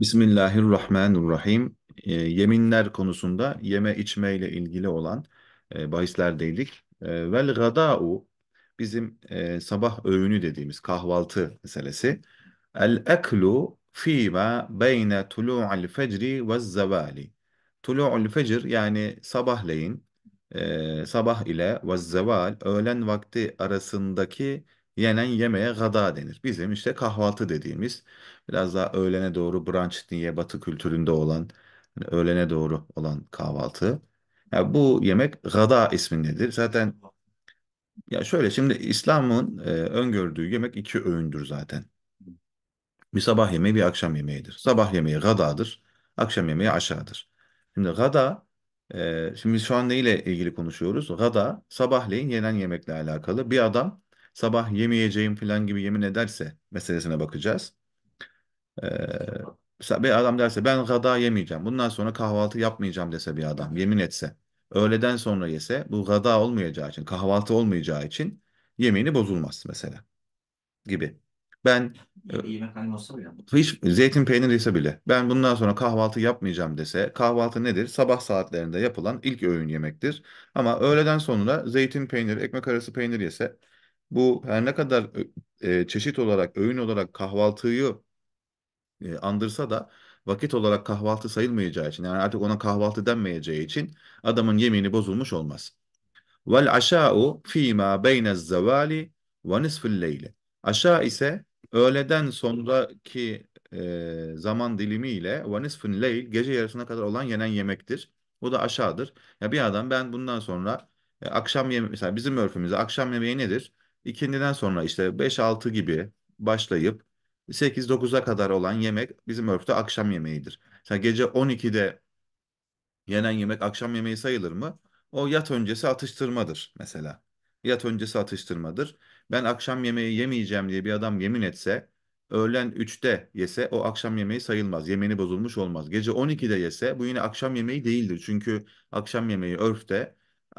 Bismillahirrahmanirrahim. E, yeminler konusunda yeme içme ile ilgili olan e, bahislerdeydik. E, vel gada'u bizim e, sabah öğünü dediğimiz kahvaltı meselesi. El eklu fîmâ beyne tulu'al fecri ve zevali. Tulu'al fecr yani sabahleyin, e, sabah ile ve zeval öğlen vakti arasındaki Yenen yemeğe gada denir. Bizim işte kahvaltı dediğimiz biraz daha öğlene doğru brunch diye batı kültüründe olan hani öğlene doğru olan kahvaltı. Yani bu yemek gada ismindedir. Zaten ya şöyle şimdi İslam'ın e, öngördüğü yemek iki öğündür zaten. Bir sabah yemeği bir akşam yemeğidir. Sabah yemeği gadadır. Akşam yemeği aşağıdır. Şimdi gada e, şimdi şu an neyle ilgili konuşuyoruz? Gada sabahleyin yenen yemekle alakalı. Bir adam sabah yemeyeceğim falan gibi yemin ederse meselesine bakacağız. Ee, bir adam derse ben gada yemeyeceğim. Bundan sonra kahvaltı yapmayacağım dese bir adam yemin etse. Öğleden sonra yese bu gada olmayacağı için kahvaltı olmayacağı için yemini bozulmaz mesela gibi. Ben e, yemek hani olsa bile. Hiç zeytin peyniri ise bile. Ben bundan sonra kahvaltı yapmayacağım dese kahvaltı nedir? Sabah saatlerinde yapılan ilk öğün yemektir. Ama öğleden sonra zeytin peynir, ekmek arası peynir yese bu her ne kadar e, çeşit olarak, öğün olarak kahvaltıyı e, andırsa da vakit olarak kahvaltı sayılmayacağı için yani artık ona kahvaltı denmeyeceği için adamın yemini bozulmuş olmaz. Vel aşa'u fîmâ beynez zevâli ve nisfil leyli. Aşağı ise öğleden sonraki e, zaman dilimiyle, ile ve nisfin leyl gece yarısına kadar olan yenen yemektir. Bu da aşağıdır. Ya bir adam ben bundan sonra e, akşam yemeği mesela bizim örfümüzde akşam yemeği nedir? İkindiden sonra işte 5-6 gibi başlayıp 8-9'a kadar olan yemek bizim örfte akşam yemeğidir. Mesela gece 12'de yenen yemek akşam yemeği sayılır mı? O yat öncesi atıştırmadır mesela. Yat öncesi atıştırmadır. Ben akşam yemeği yemeyeceğim diye bir adam yemin etse, öğlen 3'te yese o akşam yemeği sayılmaz. Yemeni bozulmuş olmaz. Gece 12'de yese bu yine akşam yemeği değildir. Çünkü akşam yemeği örfte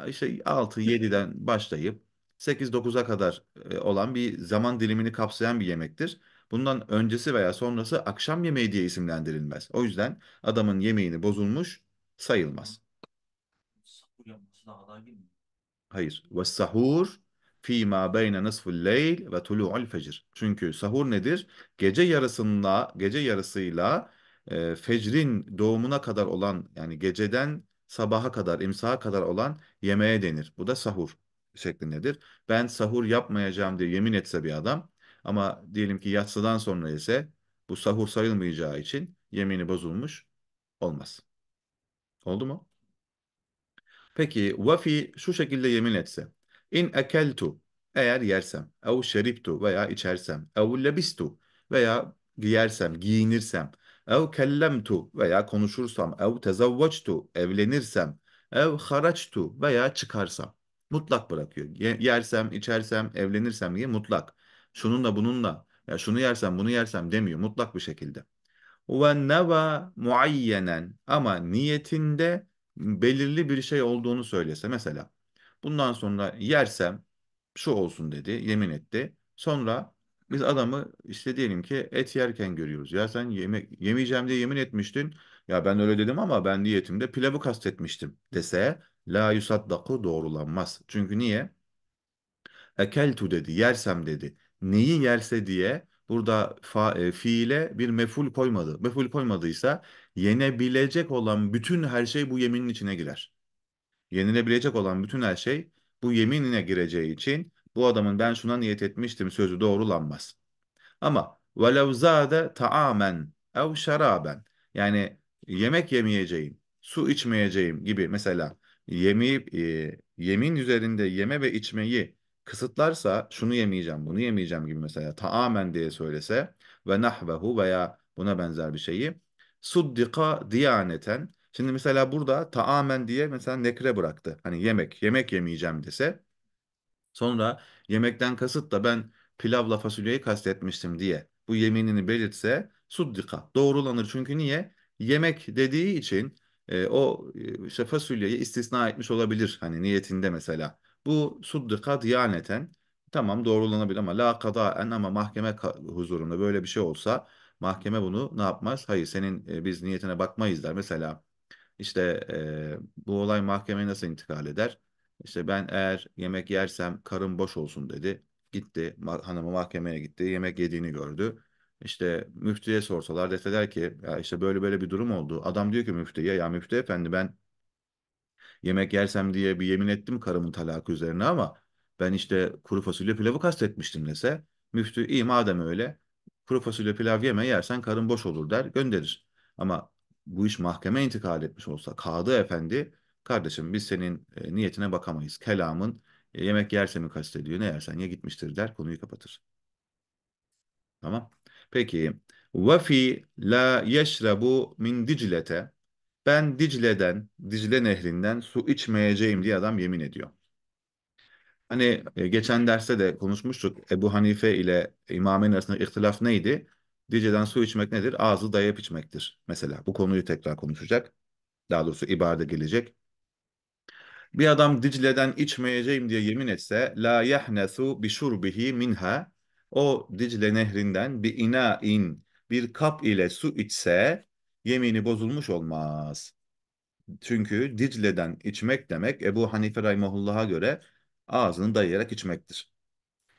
işte 6-7'den başlayıp 8-9'a kadar e, olan bir zaman dilimini kapsayan bir yemektir. Bundan öncesi veya sonrası akşam yemeği diye isimlendirilmez. O yüzden adamın yemeğini bozulmuş sayılmaz. Hayır. Ve sahur fîmâ beyne nısful leyl ve tulu'ul fecr. Çünkü sahur nedir? Gece yarısında, gece yarısıyla e, fecrin doğumuna kadar olan yani geceden sabaha kadar, imsaha kadar olan yemeğe denir. Bu da sahur şeklindedir. Ben sahur yapmayacağım diye yemin etse bir adam ama diyelim ki yatsıdan sonra ise bu sahur sayılmayacağı için yemini bozulmuş olmaz. Oldu mu? Peki vafi şu şekilde yemin etse. İn ekeltu eğer yersem, ev şeriptu veya içersem, ev lebistu veya giyersem, giyinirsem, ev kellemtu veya konuşursam, ev tezavvaçtu evlenirsem, ev haraçtu veya çıkarsam. Mutlak bırakıyor. Yersem, içersem, evlenirsem diye mutlak. Şununla bununla, ya şunu yersem, bunu yersem demiyor mutlak bir şekilde. Ve neva muayyenen ama niyetinde belirli bir şey olduğunu söylese mesela bundan sonra yersem şu olsun dedi, yemin etti. Sonra biz adamı işte diyelim ki et yerken görüyoruz. Ya sen yemek yemeyeceğim diye yemin etmiştin. Ya ben öyle dedim ama ben diyetimde pilavı kastetmiştim dese La yusaddaku doğrulanmaz. Çünkü niye? Ekeltu dedi, yersem dedi. Neyi yerse diye burada fa, e, fiile bir meful koymadı. Meful koymadıysa yenebilecek olan bütün her şey bu yeminin içine girer. Yenilebilecek olan bütün her şey bu yeminine gireceği için bu adamın ben şuna niyet etmiştim sözü doğrulanmaz. Ama velev zade taamen ev şaraben yani yemek yemeyeceğim, su içmeyeceğim gibi mesela yemi, e, yemin üzerinde yeme ve içmeyi kısıtlarsa şunu yemeyeceğim, bunu yemeyeceğim gibi mesela taamen diye söylese ve nahvehu veya buna benzer bir şeyi suddika diyaneten Şimdi mesela burada taamen diye mesela nekre bıraktı. Hani yemek, yemek yemeyeceğim dese. Sonra yemekten kasıt da ben pilavla fasulyeyi kastetmiştim diye bu yeminini belirtse suddika doğrulanır. Çünkü niye? Yemek dediği için e, o işte fasulyeyi istisna etmiş olabilir hani niyetinde mesela. Bu suddika diyaneten tamam doğrulanabilir ama la kadaen ama mahkeme huzurunda böyle bir şey olsa mahkeme bunu ne yapmaz? Hayır senin e, biz niyetine bakmayız der. Mesela işte e, bu olay mahkemeye nasıl intikal eder? İşte ben eğer yemek yersem karın boş olsun dedi. Gitti hanımı mahkemeye gitti yemek yediğini gördü. İşte müftüye sorsalar deseler ki ya işte böyle böyle bir durum oldu. Adam diyor ki müftüye ya müftü efendi ben yemek yersem diye bir yemin ettim karımın talakı üzerine ama ben işte kuru fasulye pilavı kastetmiştim dese müftü iyi madem öyle kuru fasulye pilav yeme yersen karın boş olur der gönderir. Ama bu iş mahkeme intikal etmiş olsa kadı efendi kardeşim biz senin e, niyetine bakamayız. Kelamın e, yemek yerse mi kastediyor ne yersen ye gitmiştir der konuyu kapatır. Tamam. Peki ve fi la yeşrebu min Dicle'te ben Dicle'den, Dicle Nehri'nden su içmeyeceğim diye adam yemin ediyor. Hani e, geçen derste de konuşmuştuk Ebu Hanife ile İmamen arasında ihtilaf neydi? Dicle'den su içmek nedir? Ağzı dayayıp içmektir mesela. Bu konuyu tekrar konuşacak. Daha doğrusu ibarede gelecek. Bir adam Dicle'den içmeyeceğim diye yemin etse la yahnesu bi şurbihi minha o Dicle nehrinden bir ina in bir kap ile su içse yemini bozulmuş olmaz. Çünkü Dicle'den içmek demek Ebu Hanife Rahimahullah'a göre ağzını dayayarak içmektir.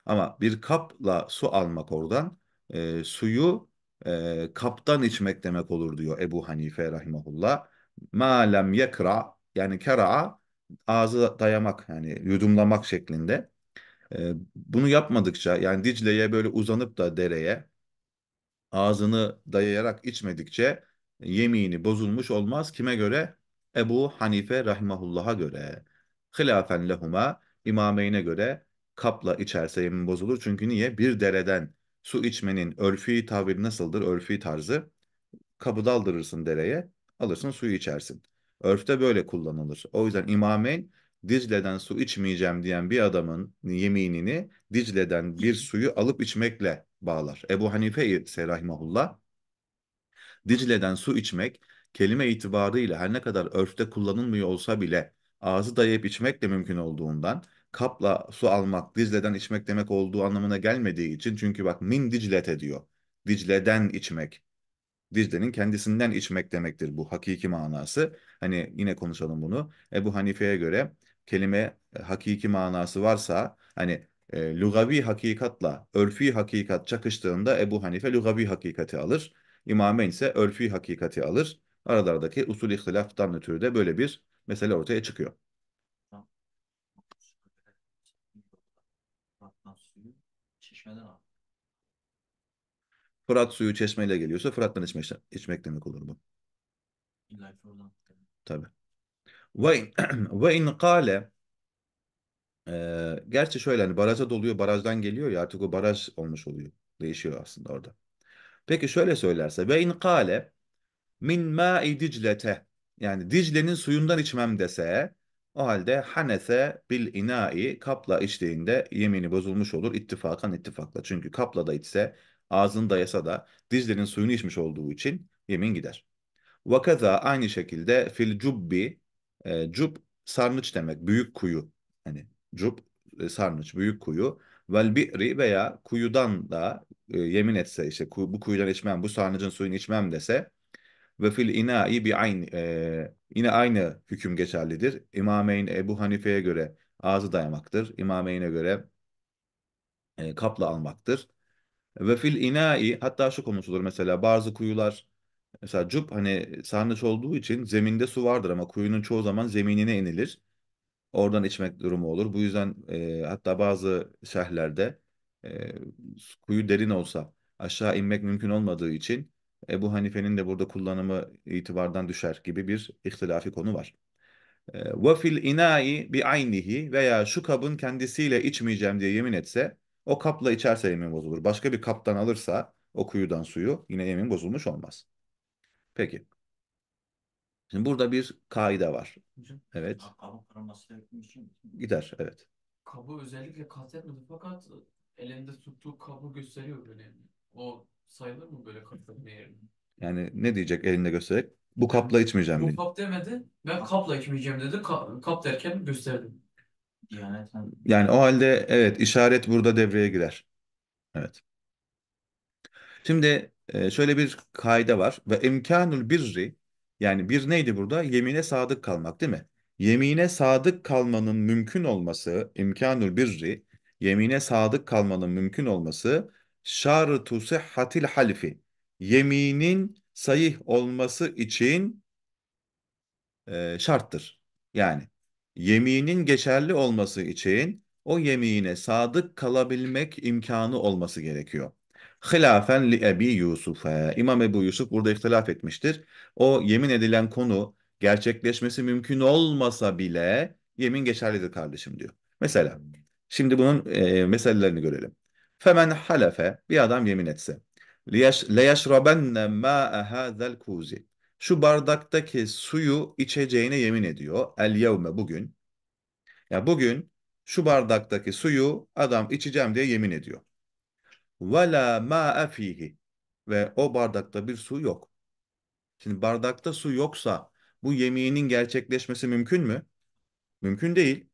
Ama bir kapla su almak oradan e, suyu e, kaptan içmek demek olur diyor Ebu Hanife Rahimahullah. Ma yekra yani kera ağzı dayamak yani yudumlamak şeklinde. E, bunu yapmadıkça yani Dicle'ye böyle uzanıp da dereye ağzını dayayarak içmedikçe yemini bozulmuş olmaz. Kime göre? Ebu Hanife rahimahullah'a göre. Hilafen lehuma imameyne göre kapla içerse yemin bozulur. Çünkü niye? Bir dereden su içmenin örfi tabiri nasıldır? Örfi tarzı. Kapı daldırırsın dereye, alırsın suyu içersin. Örfte böyle kullanılır. O yüzden imameyn Dicle'den su içmeyeceğim diyen bir adamın yeminini Dicle'den bir suyu alıp içmekle bağlar. Ebu Hanife ise rahimahullah Dicle'den su içmek kelime itibarıyla her ne kadar örfte kullanılmıyor olsa bile ağzı dayayıp içmek de mümkün olduğundan kapla su almak Dicle'den içmek demek olduğu anlamına gelmediği için çünkü bak min Dicle'te diyor. Dicle'den içmek. Dicle'nin kendisinden içmek demektir bu hakiki manası. Hani yine konuşalım bunu. Ebu Hanife'ye göre kelime e, hakiki manası varsa hani e, lugavi hakikatla örfi hakikat çakıştığında Ebu Hanife lugavi hakikati alır. İmameyn ise örfi hakikati alır. Aralardaki usul ihtilaftan ötürü de böyle bir mesele ortaya çıkıyor. Fırat suyu çeşmeyle geliyorsa Fırat'tan içmek, içmek demek olur bu. İlla Tabii. Ve, ve in kale e, gerçi şöyle hani baraja doluyor barajdan geliyor ya artık o baraj olmuş oluyor. Değişiyor aslında orada. Peki şöyle söylerse ve in kale min ma'i diclete yani Dicle'nin suyundan içmem dese o halde hanese bil inai kapla içtiğinde yemini bozulmuş olur ittifakan ittifakla. Çünkü kapla da içse ağzını dayasa da Dicle'nin suyunu içmiş olduğu için yemin gider. Vakaza aynı şekilde fil cubbi e, ee, cub sarnıç demek. Büyük kuyu. Hani cub e, sarnıç büyük kuyu. Vel bi'ri veya kuyudan da e, yemin etse işte bu kuyudan içmem, bu sarnıcın suyunu içmem dese ve fil ina'i bi aynı e, yine aynı hüküm geçerlidir. İmameyn Ebu Hanife'ye göre ağzı dayamaktır. İmameyn'e göre e, kapla almaktır. Ve fil ina'i hatta şu konuşulur mesela bazı kuyular Mesela cup hani sarnıç olduğu için zeminde su vardır ama kuyunun çoğu zaman zeminine inilir. Oradan içmek durumu olur. Bu yüzden e, hatta bazı şehirlerde e, kuyu derin olsa aşağı inmek mümkün olmadığı için Ebu Hanife'nin de burada kullanımı itibardan düşer gibi bir ihtilafi konu var. Ve fil inai bi aynihi veya şu kabın kendisiyle içmeyeceğim diye yemin etse o kapla içerse yemin bozulur. Başka bir kaptan alırsa o kuyudan suyu yine yemin bozulmuş olmaz. Peki. Şimdi burada bir kaide var. Hocam, Evet. kabı kırılması gerektiği için Gider. Evet. kabı özellikle kastetmedi fakat elinde tuttuğu kabı gösteriyor böyle. O sayılır mı böyle kapatma yerine? Yani ne diyecek elinde göstererek? Bu kapla içmeyeceğim Bu diye. kap demedi. Ben kapla içmeyeceğim dedi. Ka- kap derken gösterdim. Diyaneten Yani o halde evet işaret burada devreye girer. Evet. Şimdi ee, şöyle bir kayda var. Ve imkanul birri yani bir neydi burada? Yemine sadık kalmak değil mi? Yemine sadık kalmanın mümkün olması, imkanul birri, yemine sadık kalmanın mümkün olması şartu sihhatil halfi. Yeminin sayih olması için e, şarttır. Yani yeminin geçerli olması için o yemine sadık kalabilmek imkanı olması gerekiyor. Hilafen li Ebi Yusuf'e. İmam Ebu Yusuf burada ihtilaf etmiştir. O yemin edilen konu gerçekleşmesi mümkün olmasa bile yemin geçerlidir kardeşim diyor. Mesela şimdi bunun e, meselelerini görelim. Femen halefe bir adam yemin etse. Leyeşrabenne ma'e hazel kuzi. Şu bardaktaki suyu içeceğine yemin ediyor. El yevme bugün. Ya bugün şu bardaktaki suyu adam içeceğim diye yemin ediyor. Ve la ma'e Ve o bardakta bir su yok. Şimdi bardakta su yoksa bu yemeğinin gerçekleşmesi mümkün mü? Mümkün değil.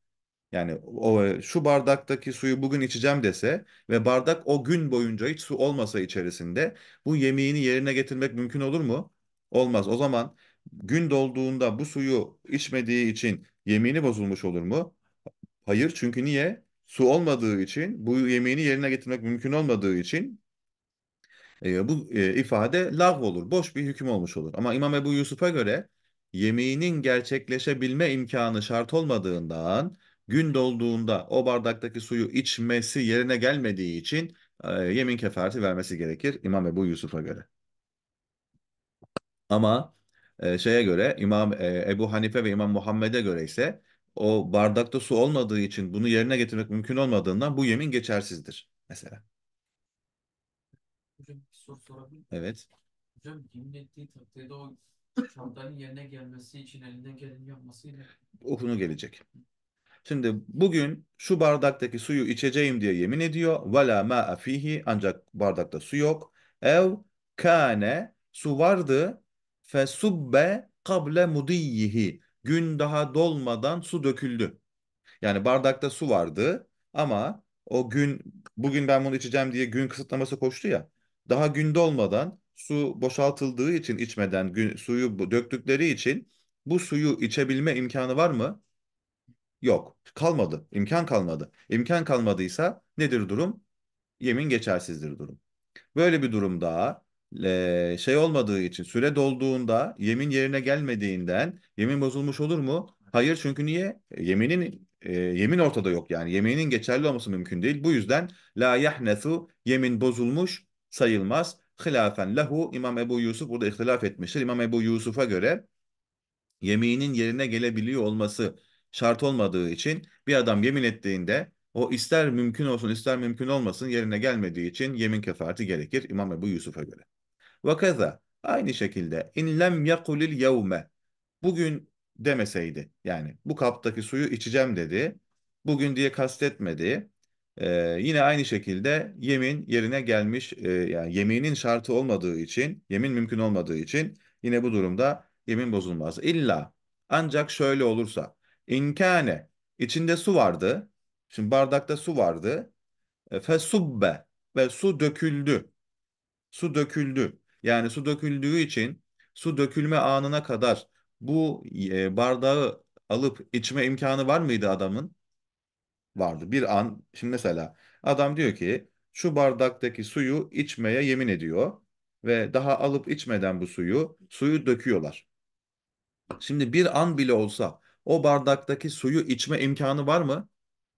Yani o şu bardaktaki suyu bugün içeceğim dese ve bardak o gün boyunca hiç su olmasa içerisinde bu yemeğini yerine getirmek mümkün olur mu? Olmaz. O zaman gün dolduğunda bu suyu içmediği için yemini bozulmuş olur mu? Hayır çünkü niye? su olmadığı için bu yemeğini yerine getirmek mümkün olmadığı için e, bu e, ifade lağv olur. Boş bir hüküm olmuş olur. Ama İmam Ebu Yusuf'a göre yemeğinin gerçekleşebilme imkanı şart olmadığından gün dolduğunda o bardaktaki suyu içmesi yerine gelmediği için e, yemin kefareti vermesi gerekir İmam Ebu Yusuf'a göre. Ama e, şeye göre İmam e, Ebu Hanife ve İmam Muhammed'e göre ise o bardakta su olmadığı için bunu yerine getirmek mümkün olmadığından bu yemin geçersizdir mesela. Hocam bir soru sorabilir Evet. Hocam yemin ettiği takdirde o çantanın yerine gelmesi için elinden geleni yapmasıyla. O konu gelecek. Şimdi bugün şu bardaktaki suyu içeceğim diye yemin ediyor. Vela ma fihi ancak bardakta su yok. Ev kane su vardı subbe kable mudiyihi gün daha dolmadan su döküldü. Yani bardakta su vardı ama o gün bugün ben bunu içeceğim diye gün kısıtlaması koştu ya. Daha gün dolmadan su boşaltıldığı için içmeden gün, suyu döktükleri için bu suyu içebilme imkanı var mı? Yok. Kalmadı. İmkan kalmadı. İmkan kalmadıysa nedir durum? Yemin geçersizdir durum. Böyle bir durum daha şey olmadığı için süre dolduğunda yemin yerine gelmediğinden yemin bozulmuş olur mu? Hayır çünkü niye? E, yeminin e, yemin ortada yok yani yeminin geçerli olması mümkün değil. Bu yüzden la yahnesu yemin bozulmuş sayılmaz. Hilafen lehu İmam Ebu Yusuf burada ihtilaf etmiştir. İmam Ebu Yusuf'a göre yeminin yerine gelebiliyor olması şart olmadığı için bir adam yemin ettiğinde o ister mümkün olsun ister mümkün olmasın yerine gelmediği için yemin kefareti gerekir İmam Ebu Yusuf'a göre. Ve kaza. Aynı şekilde in lem yekulil yevme. Bugün demeseydi yani bu kaptaki suyu içeceğim dedi. Bugün diye kastetmedi. Ee, yine aynı şekilde yemin yerine gelmiş e, yani yeminin şartı olmadığı için yemin mümkün olmadığı için yine bu durumda yemin bozulmaz. İlla ancak şöyle olursa inkâne içinde su vardı. Şimdi bardakta su vardı. E, Fesubbe ve su döküldü. Su döküldü. Yani su döküldüğü için su dökülme anına kadar bu e, bardağı alıp içme imkanı var mıydı adamın? Vardı. Bir an şimdi mesela adam diyor ki şu bardaktaki suyu içmeye yemin ediyor ve daha alıp içmeden bu suyu suyu döküyorlar. Şimdi bir an bile olsa o bardaktaki suyu içme imkanı var mı?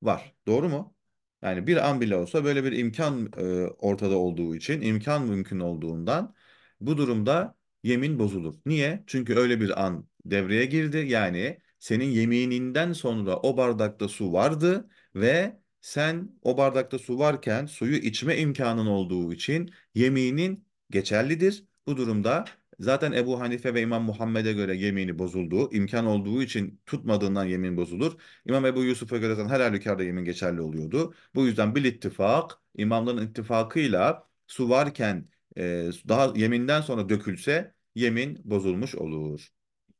Var. Doğru mu? Yani bir an bile olsa böyle bir imkan e, ortada olduğu için, imkan mümkün olduğundan bu durumda yemin bozulur. Niye? Çünkü öyle bir an devreye girdi. Yani senin yemininden sonra o bardakta su vardı ve sen o bardakta su varken suyu içme imkanın olduğu için yeminin geçerlidir. Bu durumda zaten Ebu Hanife ve İmam Muhammed'e göre yemini bozulduğu, imkan olduğu için tutmadığından yemin bozulur. İmam Ebu Yusuf'a göre zaten her halükarda yemin geçerli oluyordu. Bu yüzden bir ittifak, imamların ittifakıyla su varken e, daha yeminden sonra dökülse yemin bozulmuş olur.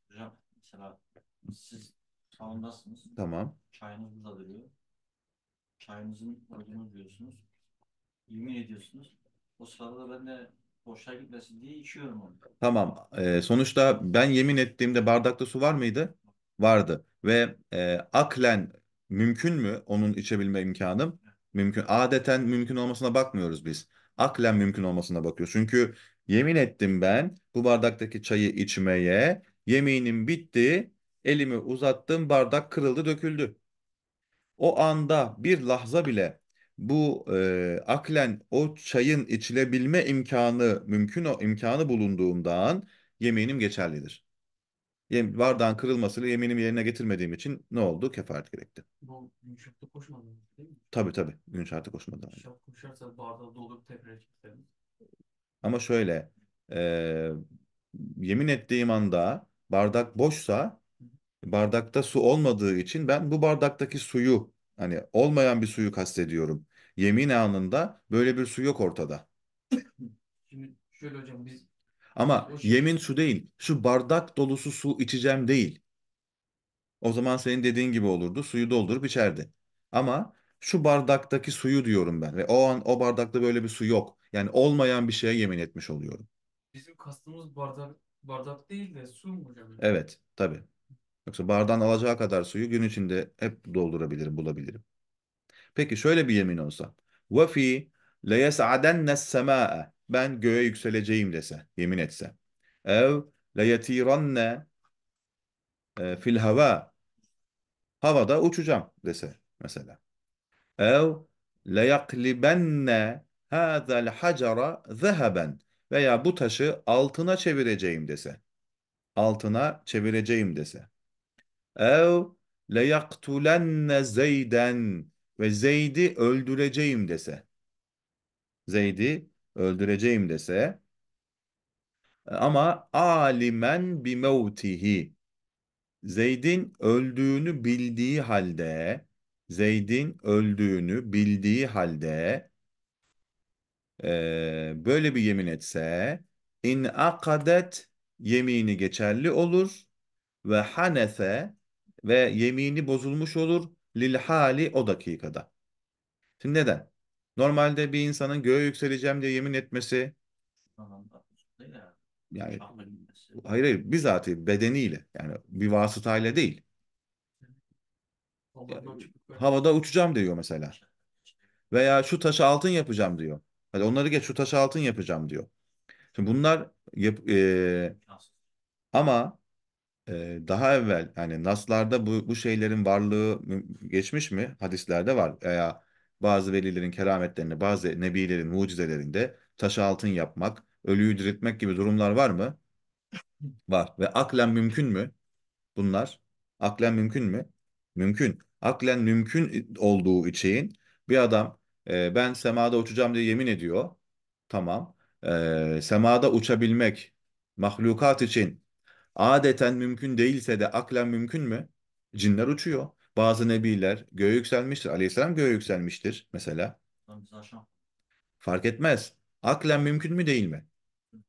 Hocam mesela siz saundasınız. Tamam. Çayınız da duruyor. Çayınızın olduğunu diyorsunuz. Yemin ediyorsunuz. O sırada da ben de boşa gitmesin diye içiyorum onu. Tamam. E, sonuçta ben yemin ettiğimde bardakta su var mıydı? Vardı. Ve e, aklen mümkün mü onun içebilme imkanım? Mümkün. Adeten mümkün olmasına bakmıyoruz biz aklen mümkün olmasına bakıyor. Çünkü yemin ettim ben bu bardaktaki çayı içmeye, yeminim bitti, elimi uzattım, bardak kırıldı, döküldü. O anda bir lahza bile bu e, aklen o çayın içilebilme imkanı mümkün o imkanı bulunduğundan yeminim geçerlidir. Bardağın kırılmasıyla yeminimi yerine getirmediğim için ne oldu? Kefaret gerekti. Bu gün şartı koşmadı değil mi? Tabii tabii. Gün şartı koşmadı. Şart koşarsa bardağı dolup tekrar Ama şöyle e, yemin ettiğim anda bardak boşsa bardakta su olmadığı için ben bu bardaktaki suyu hani olmayan bir suyu kastediyorum. Yemin anında böyle bir su yok ortada. Şimdi şöyle hocam biz ama yemin su değil. Şu bardak dolusu su içeceğim değil. O zaman senin dediğin gibi olurdu. Suyu doldurup içerdi. Ama şu bardaktaki suyu diyorum ben. Ve o an o bardakta böyle bir su yok. Yani olmayan bir şeye yemin etmiş oluyorum. Bizim kastımız bardak bardak değil de su mu hocam? Evet, tabii. Yoksa bardan alacağı kadar suyu gün içinde hep doldurabilirim, bulabilirim. Peki şöyle bir yemin olsa. وَفِي لَيَسْعَدَنَّ السَّمَاءَ ben göğe yükseleceğim dese, yemin etse. Ev la yatiranne e, fil hava havada uçacağım dese mesela. Ev la yaklibenne hadzal hacara zeheben veya bu taşı altına çevireceğim dese. Altına çevireceğim dese. Ev la yaktulenne zeyden ve Zeyd'i öldüreceğim dese. Zeyd'i öldüreceğim dese e, ama alimen bi mevtihi Zeyd'in öldüğünü bildiği halde Zeyd'in öldüğünü bildiği halde e, böyle bir yemin etse in akadet yemini geçerli olur ve hanefe ve yemini bozulmuş olur lil hali o dakikada. Şimdi neden? Normalde bir insanın göğe yükseleceğim diye yemin etmesi yani hayır hayır bizatihi bedeniyle yani bir vasıtayla değil. Yani, havada uçacağım diyor mesela. Veya şu taşı altın yapacağım diyor. Hadi onları geç şu taşı altın yapacağım diyor. Şimdi bunlar yap, e, ama e, daha evvel yani naslarda bu, bu şeylerin varlığı geçmiş mi? Hadislerde var veya bazı velilerin kerametlerini, bazı nebilerin mucizelerinde taşı altın yapmak, ölüyü diriltmek gibi durumlar var mı? Var. Ve aklen mümkün mü? Bunlar aklen mümkün mü? Mümkün. Aklen mümkün olduğu için bir adam e, ben semada uçacağım diye yemin ediyor. Tamam. E, semada uçabilmek mahlukat için adeten mümkün değilse de aklen mümkün mü? Cinler uçuyor. Bazı nebiler göğe yükselmiştir. Aleyhisselam göğe yükselmiştir mesela. Fark etmez. Aklen mümkün mü değil mi?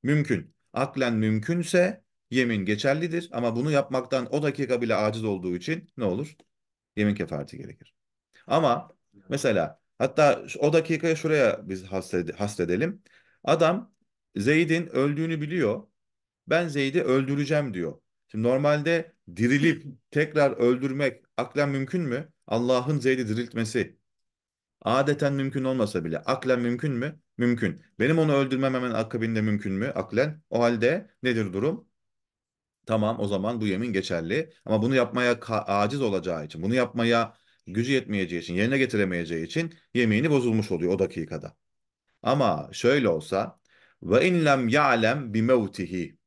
Mümkün. Aklen mümkünse yemin geçerlidir ama bunu yapmaktan o dakika bile aciz olduğu için ne olur? Yemin kefareti gerekir. Ama mesela hatta o dakikaya şuraya biz hasredelim. Adam Zeyd'in öldüğünü biliyor. Ben Zeyd'i öldüreceğim diyor. Şimdi normalde dirilip tekrar öldürmek aklen mümkün mü? Allah'ın Zeyd'i diriltmesi adeten mümkün olmasa bile aklen mümkün mü? Mümkün. Benim onu öldürmem hemen akabinde mümkün mü? Aklen. O halde nedir durum? Tamam o zaman bu yemin geçerli. Ama bunu yapmaya aciz olacağı için, bunu yapmaya gücü yetmeyeceği için, yerine getiremeyeceği için yemini bozulmuş oluyor o dakikada. Ama şöyle olsa ve in lem ya'lem bi mevtihi.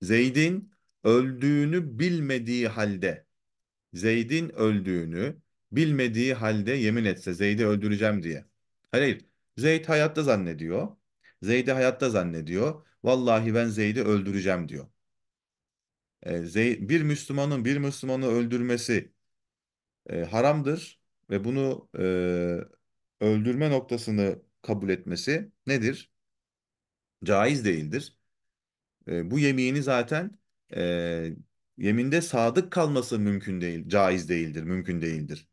Zeyd'in öldüğünü bilmediği halde Zeyd'in öldüğünü bilmediği halde yemin etse Zeyd'i öldüreceğim diye. Hayır, Zeyd hayatta zannediyor. Zeyd'i hayatta zannediyor. Vallahi ben Zeyd'i öldüreceğim diyor. E, Zeyd, bir Müslümanın bir Müslümanı öldürmesi e, haramdır ve bunu e, öldürme noktasını kabul etmesi nedir? Caiz değildir. E, bu yemini zaten e, yeminde sadık kalması mümkün değil, caiz değildir, mümkün değildir.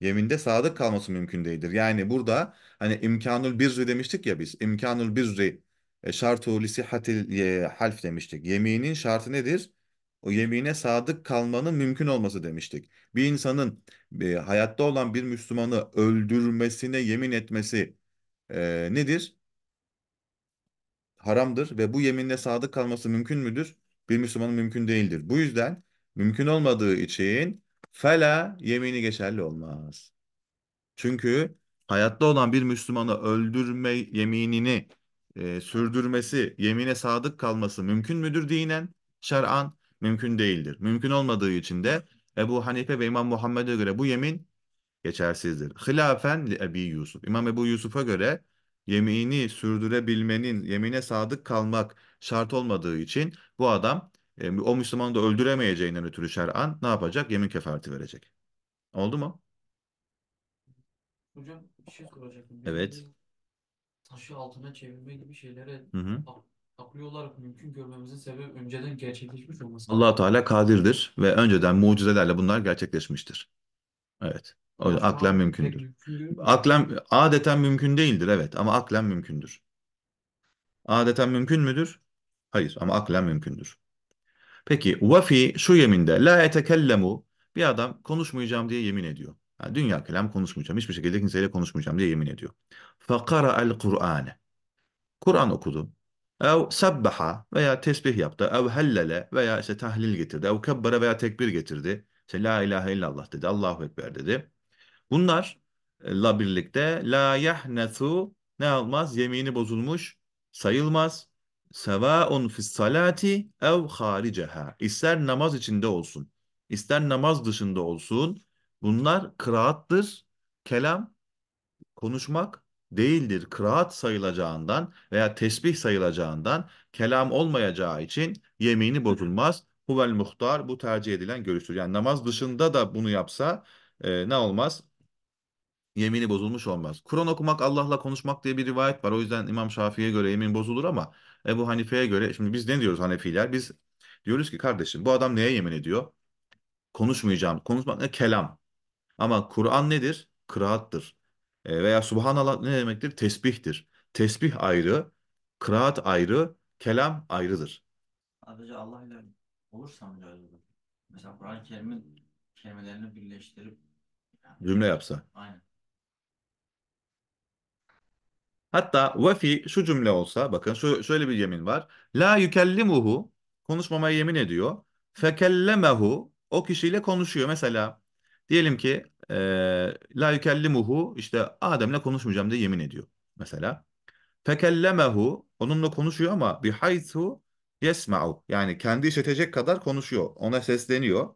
Yeminde sadık kalması mümkün değildir. Yani burada hani imkanul birri demiştik ya biz. İmkanul birri e, şartu lisihatil e, half demiştik. Yeminin şartı nedir? O yemine sadık kalmanın mümkün olması demiştik. Bir insanın e, hayatta olan bir Müslümanı öldürmesine yemin etmesi e, nedir? Haramdır ve bu yeminle sadık kalması mümkün müdür? bir Müslümanın mümkün değildir. Bu yüzden mümkün olmadığı için fela yemini geçerli olmaz. Çünkü hayatta olan bir Müslümanı öldürme yeminini e, sürdürmesi, yemine sadık kalması mümkün müdür dinen? Şer'an mümkün değildir. Mümkün olmadığı için de Ebu Hanife ve İmam Muhammed'e göre bu yemin geçersizdir. Hilafen li Ebi Yusuf. İmam Ebu Yusuf'a göre Yemini sürdürebilmenin, yemine sadık kalmak şart olmadığı için bu adam e, o Müslümanı da öldüremeyeceğinden ötürü şer'an ne yapacak? Yemin kefareti verecek. Oldu mu? Hocam bir şey soracaktım. Evet. Taşı altına çevirme gibi şeylere Hı hı. ak- mümkün görmemizin sebebi önceden gerçekleşmiş olması. allah Teala kadirdir ve önceden mucizelerle bunlar gerçekleşmiştir. Evet. O, Ama aklen pek mümkündür. mümkün değil Aklen adeten mümkün değildir evet ama aklen mümkündür. Adeten mümkün müdür? Hayır ama aklen mümkündür. Peki vafi şu yeminde la etekellemu bir adam konuşmayacağım diye yemin ediyor. Yani dünya kelam konuşmayacağım. Hiçbir şekilde kimseyle konuşmayacağım diye yemin ediyor. Fakara el Kur'ane. Kur'an okudu. Ev sabbaha veya tesbih yaptı. Ev hellele veya işte tahlil getirdi. Ev kebbere veya tekbir getirdi. İşte la ilahe illallah dedi. Allahu ekber dedi. Bunlarla e, birlikte la yahnesu ne olmaz Yemini bozulmuş sayılmaz. Sevaun fis salati ev hariceha. İster namaz içinde olsun, ister namaz dışında olsun. Bunlar kıraattır. Kelam konuşmak değildir. Kıraat sayılacağından veya tesbih sayılacağından kelam olmayacağı için yemini bozulmaz. Huvel muhtar bu tercih edilen görüştür. Yani namaz dışında da bunu yapsa e, ne olmaz? yemini bozulmuş olmaz. Kur'an okumak Allah'la konuşmak diye bir rivayet var. O yüzden İmam Şafii'ye göre yemin bozulur ama Ebu Hanife'ye göre şimdi biz ne diyoruz Hanefiler? Biz diyoruz ki kardeşim bu adam neye yemin ediyor? Konuşmayacağım. Konuşmak ne? Kelam. Ama Kur'an nedir? Kıraattır. E, veya Subhanallah ne demektir? Tesbihtir. Tesbih ayrı, kıraat ayrı, kelam ayrıdır. Sadece Allah ile olursa mı acaba? Mesela Kur'an-ı Kerim'in kelimelerini birleştirip yani, cümle yapsa. Aynen. Hatta vafi şu cümle olsa bakın şu, şöyle bir yemin var. La yükellimuhu konuşmamaya yemin ediyor. Fekellemehu o kişiyle konuşuyor. Mesela diyelim ki e, la yükellimuhu işte Adem'le konuşmayacağım diye yemin ediyor. Mesela fekellemehu onunla konuşuyor ama bihaythu yesma'u yani kendi işitecek kadar konuşuyor. Ona sesleniyor.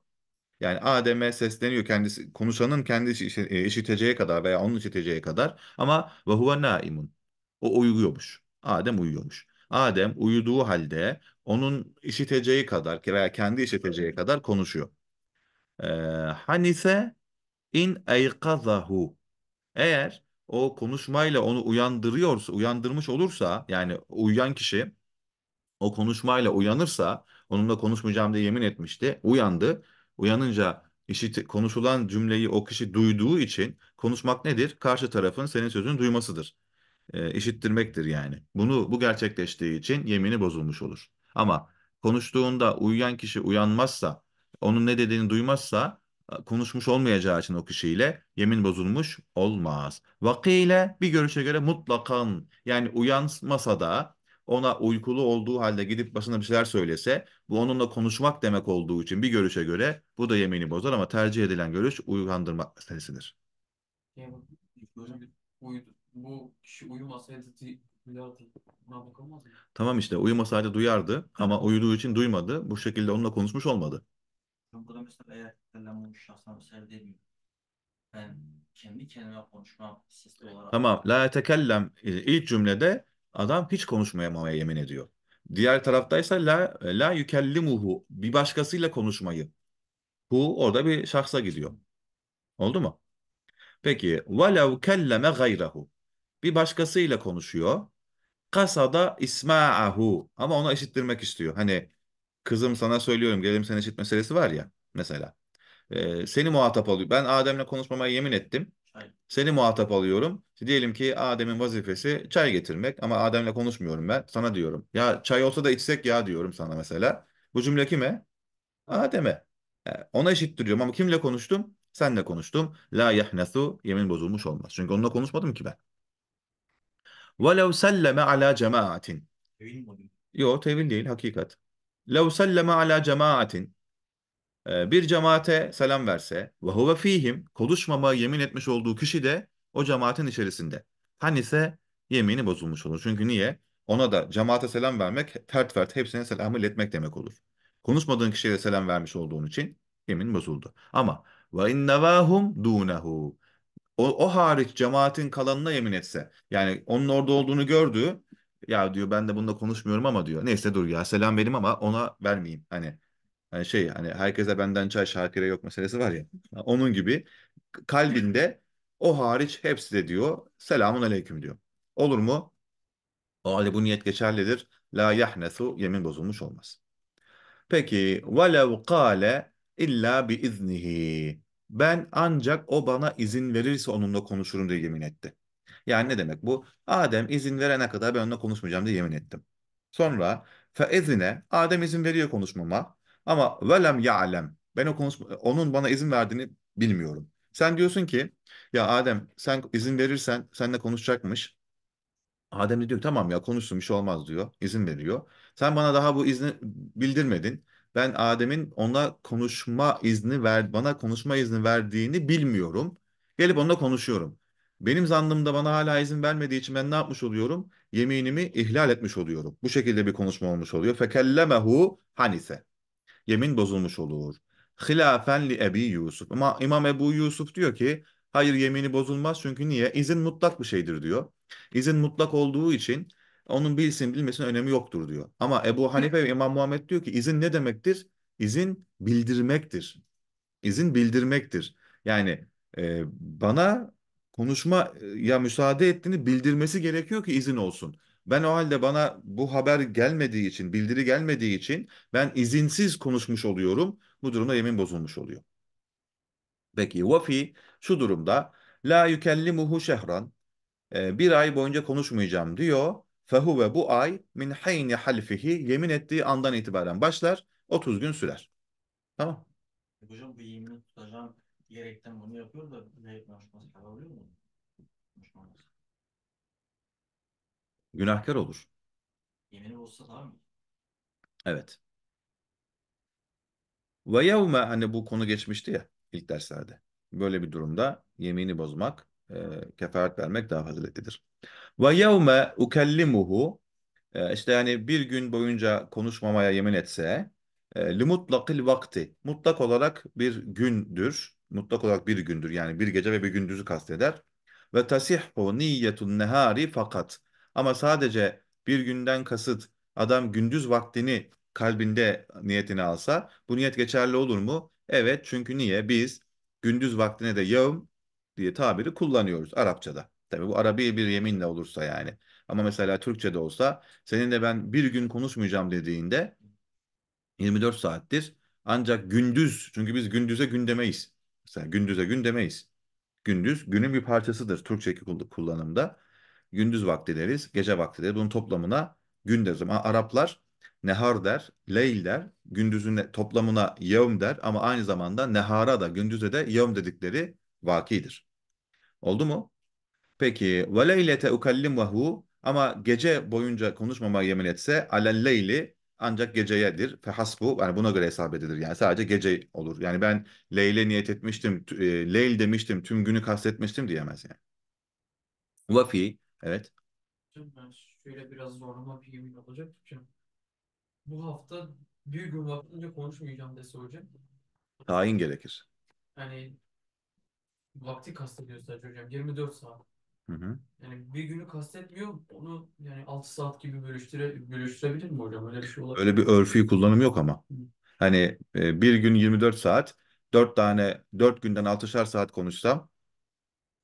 Yani Adem'e sesleniyor kendisi konuşanın kendisi işiteceği kadar veya onun işiteceği kadar ama ve huve naimun. O uyuyormuş. Adem uyuyormuş. Adem uyuduğu halde onun işiteceği kadar veya kendi işiteceği kadar konuşuyor. Ee, Hanife in eykazahu. Eğer o konuşmayla onu uyandırıyorsa, uyandırmış olursa yani uyuyan kişi o konuşmayla uyanırsa onunla konuşmayacağım diye yemin etmişti. Uyandı. Uyanınca işit konuşulan cümleyi o kişi duyduğu için konuşmak nedir? Karşı tarafın senin sözünü duymasıdır e, işittirmektir yani. Bunu bu gerçekleştiği için yemini bozulmuş olur. Ama konuştuğunda uyuyan kişi uyanmazsa, onun ne dediğini duymazsa konuşmuş olmayacağı için o kişiyle yemin bozulmuş olmaz. ile bir görüşe göre mutlakan yani uyanmasa da ona uykulu olduğu halde gidip başına bir şeyler söylese bu onunla konuşmak demek olduğu için bir görüşe göre bu da yemini bozar ama tercih edilen görüş uyandırmak meselesidir. Uyudu bu kişi uyumasaydı mülakatına bakamaz mı? Tamam işte uyumasaydı duyardı ama uyuduğu için duymadı. Bu şekilde onunla konuşmuş olmadı. Burada mesela eğer bu şahsına mesela demiyorum. Ben kendi kendime konuşmam sesli olarak. Tamam. La tekellem e, ilk cümlede adam hiç konuşmayamamaya yemin ediyor. Diğer taraftaysa la la yükellimuhu bir başkasıyla konuşmayı. Hu orada bir şahsa gidiyor. Oldu mu? Peki velev kelleme gayrahu bir başkasıyla konuşuyor. Kasada isma'ahu ama onu eşittirmek istiyor. Hani kızım sana söylüyorum gelelim sen eşit meselesi var ya mesela. E, seni muhatap alıyor. Ben Adem'le konuşmamaya yemin ettim. Hayır. Seni muhatap alıyorum. Diyelim ki Adem'in vazifesi çay getirmek ama Adem'le konuşmuyorum ben. Sana diyorum. Ya çay olsa da içsek ya diyorum sana mesela. Bu cümle kime? Adem'e. Yani ee, ona eşittiriyorum ama kimle konuştum? Senle konuştum. La yahnesu yemin bozulmuş olmaz. Çünkü onunla konuşmadım ki ben. وَلَوْ سَلَّمَ عَلَى جَمَاعَةٍ Yo tevil değil hakikat. لَوْ سَلَّمَ عَلَى جَمَاعَةٍ ee, bir cemaate selam verse ve huve fihim konuşmamaya yemin etmiş olduğu kişi de o cemaatin içerisinde. ise yemini bozulmuş olur. Çünkü niye? Ona da cemaate selam vermek tert vert hepsine selamı iletmek demek olur. Konuşmadığın kişiye de selam vermiş olduğun için yemin bozuldu. Ama ve innevahum dunehu o, o hariç cemaatin kalanına yemin etse. Yani onun orada olduğunu gördüğü ya diyor ben de bununla konuşmuyorum ama diyor. Neyse dur ya selam benim ama ona vermeyeyim. Hani hani şey hani herkese benden çay şakire yok meselesi var ya. Onun gibi kalbinde o hariç hepsi de diyor selamun aleyküm diyor. Olur mu? O halde bu niyet geçerlidir. La yahnesu yemin bozulmuş olmaz. Peki velev kâle illa bi iznihi. Ben ancak o bana izin verirse onunla konuşurum diye yemin etti. Yani ne demek bu? Adem izin verene kadar ben onunla konuşmayacağım diye yemin ettim. Sonra feezine Adem izin veriyor konuşmama ama velem ya'lem ben o konuş onun bana izin verdiğini bilmiyorum. Sen diyorsun ki ya Adem sen izin verirsen seninle konuşacakmış. Adem de diyor tamam ya konuşsun bir şey olmaz diyor. İzin veriyor. Sen bana daha bu izni bildirmedin ben Adem'in ona konuşma izni ver, bana konuşma izni verdiğini bilmiyorum. Gelip onunla konuşuyorum. Benim zannımda bana hala izin vermediği için ben ne yapmış oluyorum? Yeminimi ihlal etmiş oluyorum. Bu şekilde bir konuşma olmuş oluyor. Fekellemehu hanise. Yemin bozulmuş olur. Hilafen li Ebi Yusuf. Ama İmam Ebu Yusuf diyor ki hayır yemini bozulmaz çünkü niye? İzin mutlak bir şeydir diyor. İzin mutlak olduğu için onun bilsin bilmesine önemi yoktur diyor. Ama Ebu Hanife ve İmam Muhammed diyor ki izin ne demektir? İzin bildirmektir. İzin bildirmektir. Yani e, bana konuşma ya müsaade ettiğini bildirmesi gerekiyor ki izin olsun. Ben o halde bana bu haber gelmediği için, bildiri gelmediği için ben izinsiz konuşmuş oluyorum. Bu durumda yemin bozulmuş oluyor. Peki vafi şu durumda la yükellimuhu şehran e, bir ay boyunca konuşmayacağım diyor Fehuve bu ay min hayni halfihi yemin ettiği andan itibaren başlar. 30 gün sürer. Tamam. Hocam bu yemini tutacağım gerekten bunu yapıyor da ne konuşması helal oluyor mu? Günahkar olur. Yemini bozsa daha mı? Evet. Ve yevme hani bu konu geçmişti ya ilk derslerde. Böyle bir durumda yemini bozmak e, kefaret vermek daha faziletlidir. Ve yevme ukellimuhu e, işte yani bir gün boyunca konuşmamaya yemin etse e, li vakti mutlak olarak bir gündür mutlak olarak bir gündür yani bir gece ve bir gündüzü kasteder ve tasihhu niyetun nehari fakat ama sadece bir günden kasıt adam gündüz vaktini kalbinde niyetini alsa bu niyet geçerli olur mu? Evet çünkü niye? Biz gündüz vaktine de yevm diye tabiri kullanıyoruz Arapçada. Tabi bu Arabi bir yeminle olursa yani. Ama mesela Türkçe'de olsa seninle ben bir gün konuşmayacağım dediğinde 24 saattir ancak gündüz çünkü biz gündüze gün demeyiz. Mesela gündüze gün demeyiz. Gündüz günün bir parçasıdır Türkçe kullanımda. Gündüz vakti deriz, gece vakti deriz. Bunun toplamına gün deriz. Ama Araplar nehar der, leyl der, gündüzün toplamına yevm der ama aynı zamanda nehara da gündüze de yevm dedikleri vakidir. Oldu mu? Peki ve leylete ama gece boyunca konuşmama yemin etse alel ancak geceyedir. Fe bu yani buna göre hesap edilir. Yani sadece gece olur. Yani ben leyle niyet etmiştim, e, leyl demiştim, tüm günü kastetmiştim diyemez yani. vafi evet. Ben şöyle biraz zorlama bir yemin olacak Bu hafta bir gün vaktince konuşmayacağım dese hocam. Tayin gerekir. Yani vakti kastediyor sadece hocam. 24 saat. Hı hı. Yani bir günü kastetmiyor. Onu yani 6 saat gibi bölüştüre, bölüştürebilir mi hocam? Öyle bir şey olabilir. Öyle bir örfü kullanım yok ama. Hı. Hani e, bir gün 24 saat, 4 tane 4 günden 6'şar saat konuşsam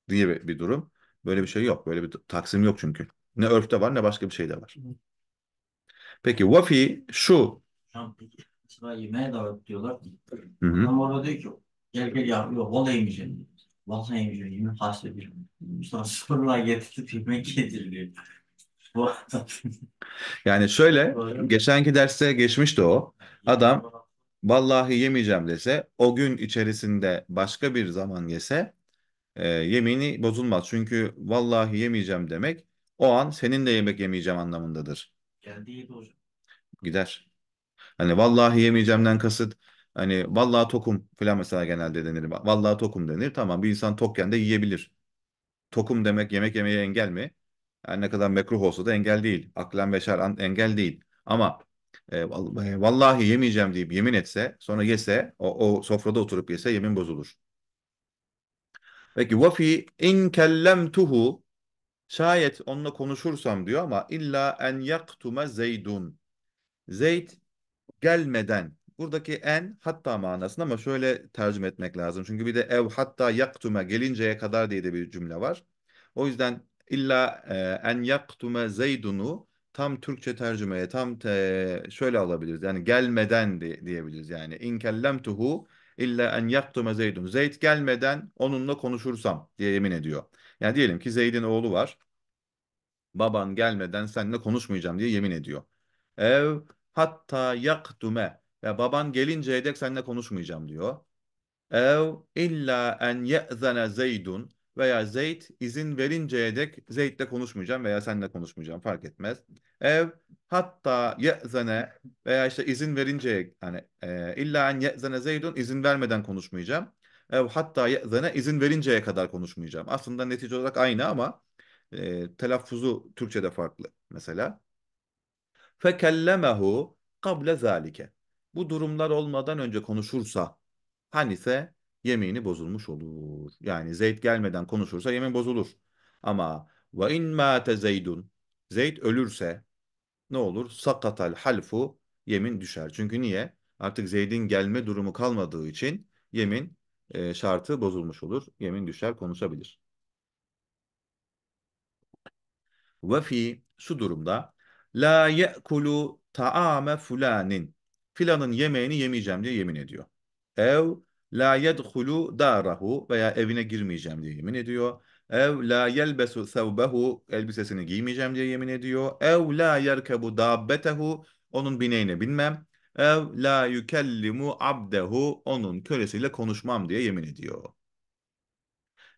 diye bir, bir durum. Böyle bir şey yok. Böyle bir taksim yok çünkü. Ne örfte var ne başka bir şey de var. Peki Wafi şu. Hocam peki yemeğe davet diyorlar. Hı hı. Ama orada diyor ki gel gel ya yok neymiş şimdi. Vallahi yüreğimi hasbediyorum. Bundan sonra getirip yemek yediriliyor. Bu adam. Yani şöyle, Doğru. geçenki derste geçmişti o. Adam vallahi yemeyeceğim dese, o gün içerisinde başka bir zaman yese e, yemini bozulmaz. Çünkü vallahi yemeyeceğim demek o an senin de yemek yemeyeceğim anlamındadır. Geldi yedi hocam. Gider. Hani vallahi yemeyeceğimden kasıt Hani vallahi tokum falan mesela genelde denir. Vallahi tokum denir. Tamam bir insan tokken de yiyebilir. Tokum demek yemek yemeye engel mi? Her ne kadar mekruh olsa da engel değil. Aklen beşer şer'an engel değil. Ama e, e, vallahi yemeyeceğim deyip yemin etse sonra yese o, o sofrada oturup yese yemin bozulur. Peki ve fi in kellemtuhu şayet onunla konuşursam diyor ama illa en yaktume zeydun. Zeyd gelmeden buradaki en hatta manasında ama şöyle tercüme etmek lazım. Çünkü bir de ev hatta yaktume gelinceye kadar diye de bir cümle var. O yüzden illa e, en yaktume zeydunu tam Türkçe tercümeye tam te, şöyle alabiliriz. Yani gelmeden de, diyebiliriz. Yani inkellemtuhu illa en yaktume zeydun. Zeyd gelmeden onunla konuşursam diye yemin ediyor. Yani diyelim ki Zeyd'in oğlu var. Baban gelmeden seninle konuşmayacağım diye yemin ediyor. Ev hatta yaktume ya baban gelinceye dek seninle konuşmayacağım diyor. Ev illa en ye'zene zeydun veya Zeyd izin verinceye dek Zeyd'le konuşmayacağım veya seninle konuşmayacağım fark etmez. Ev hatta ye'zene veya işte izin verinceye hani e, illa en ye'zene zeydun izin vermeden konuşmayacağım. Ev hatta ye'zene izin verinceye kadar konuşmayacağım. Aslında netice olarak aynı ama e, telaffuzu Türkçe'de farklı mesela. Fekellemehu kable zalike bu durumlar olmadan önce konuşursa Hanife yemini bozulmuş olur. Yani Zeyd gelmeden konuşursa yemin bozulur. Ama ve in mâte Zeydun Zeyd ölürse ne olur? Sakatal halfu yemin düşer. Çünkü niye? Artık Zeyd'in gelme durumu kalmadığı için yemin e, şartı bozulmuş olur. Yemin düşer konuşabilir. Ve fi şu durumda la ye'kulu ta'ame fulanin filanın yemeğini yemeyeceğim diye yemin ediyor. Ev la yedhulu darahu veya evine girmeyeceğim diye yemin ediyor. Ev la yelbesu sevbehu elbisesini giymeyeceğim diye yemin ediyor. Ev la yerkebu dabbetehu onun bineğine binmem. Ev la yukellimu abdehu onun kölesiyle konuşmam diye yemin ediyor.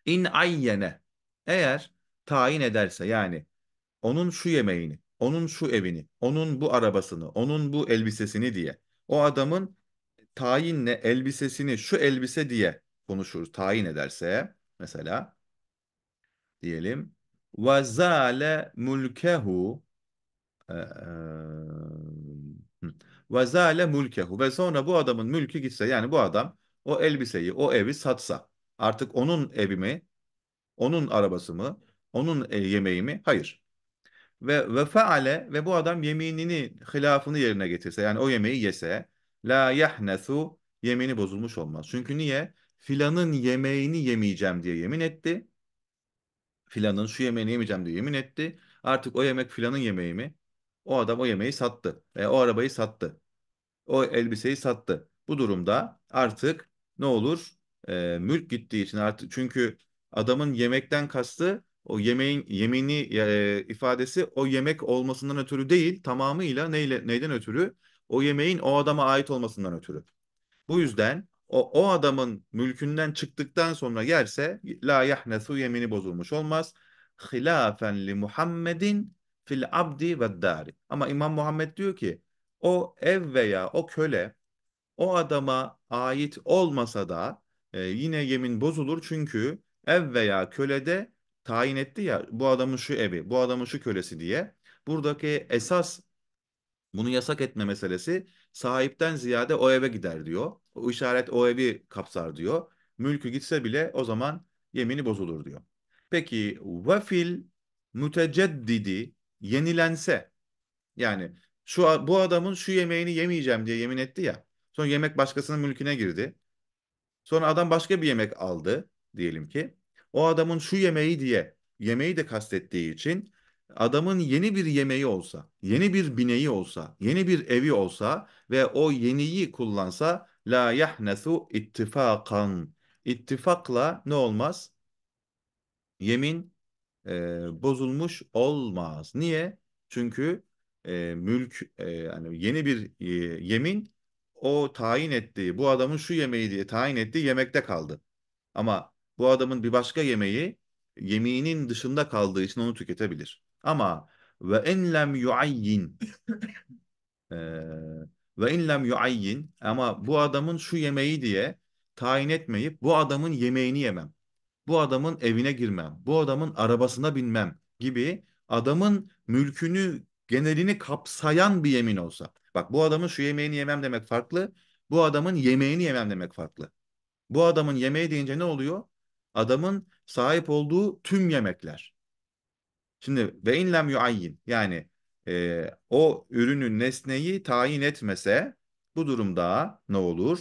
İn ayyene eğer tayin ederse yani onun şu yemeğini, onun şu evini, onun bu arabasını, onun bu elbisesini diye o adamın tayinle elbisesini şu elbise diye konuşur, Tayin ederse mesela diyelim ve zale mulkehu ve e, zale mulkehu ve sonra bu adamın mülkü gitse yani bu adam o elbiseyi o evi satsa artık onun evi mi onun arabası mı onun e, yemeği mi hayır ve ve faale ve bu adam yeminini hilafını yerine getirse yani o yemeği yese la yahnesu yemini bozulmuş olmaz. Çünkü niye? Filanın yemeğini yemeyeceğim diye yemin etti. Filanın şu yemeğini yemeyeceğim diye yemin etti. Artık o yemek filanın yemeği mi? O adam o yemeği sattı. E, o arabayı sattı. O elbiseyi sattı. Bu durumda artık ne olur? E, mülk gittiği için artık çünkü adamın yemekten kastı o yemeğin yemini e, ifadesi o yemek olmasından ötürü değil tamamıyla neyle, neyden ötürü o yemeğin o adama ait olmasından ötürü. Bu yüzden o, o adamın mülkünden çıktıktan sonra gelse la yahnesu yemini bozulmuş olmaz. Hilafen li Muhammedin fil abdi ve dari. Ama İmam Muhammed diyor ki o ev veya o köle o adama ait olmasa da e, yine yemin bozulur çünkü ev veya kölede tayin etti ya bu adamın şu evi, bu adamın şu kölesi diye. Buradaki esas bunu yasak etme meselesi sahipten ziyade o eve gider diyor. O işaret o evi kapsar diyor. Mülkü gitse bile o zaman yemini bozulur diyor. Peki vefil müteceddidi yenilense yani şu bu adamın şu yemeğini yemeyeceğim diye yemin etti ya. Sonra yemek başkasının mülküne girdi. Sonra adam başka bir yemek aldı diyelim ki o adamın şu yemeği diye yemeği de kastettiği için adamın yeni bir yemeği olsa, yeni bir bineği olsa, yeni bir evi olsa ve o yeniyi kullansa la yahnesu ittifakan. İttifakla ne olmaz? Yemin e, bozulmuş olmaz. Niye? Çünkü e, mülk e, yani yeni bir e, yemin o tayin ettiği bu adamın şu yemeği diye tayin ettiği yemekte kaldı. Ama bu adamın bir başka yemeği yemeğinin dışında kaldığı için onu tüketebilir. Ama ve en lem yuayyin ve in lem yuayyin ama bu adamın şu yemeği diye tayin etmeyip bu adamın yemeğini yemem. Bu adamın evine girmem. Bu adamın arabasına binmem gibi adamın mülkünü genelini kapsayan bir yemin olsa. Bak bu adamın şu yemeğini yemem demek farklı. Bu adamın yemeğini yemem demek farklı. Bu adamın yemeği deyince ne oluyor? adamın sahip olduğu tüm yemekler. Şimdi ve inlem yuayyin yani e, o ürünün nesneyi tayin etmese bu durumda ne olur?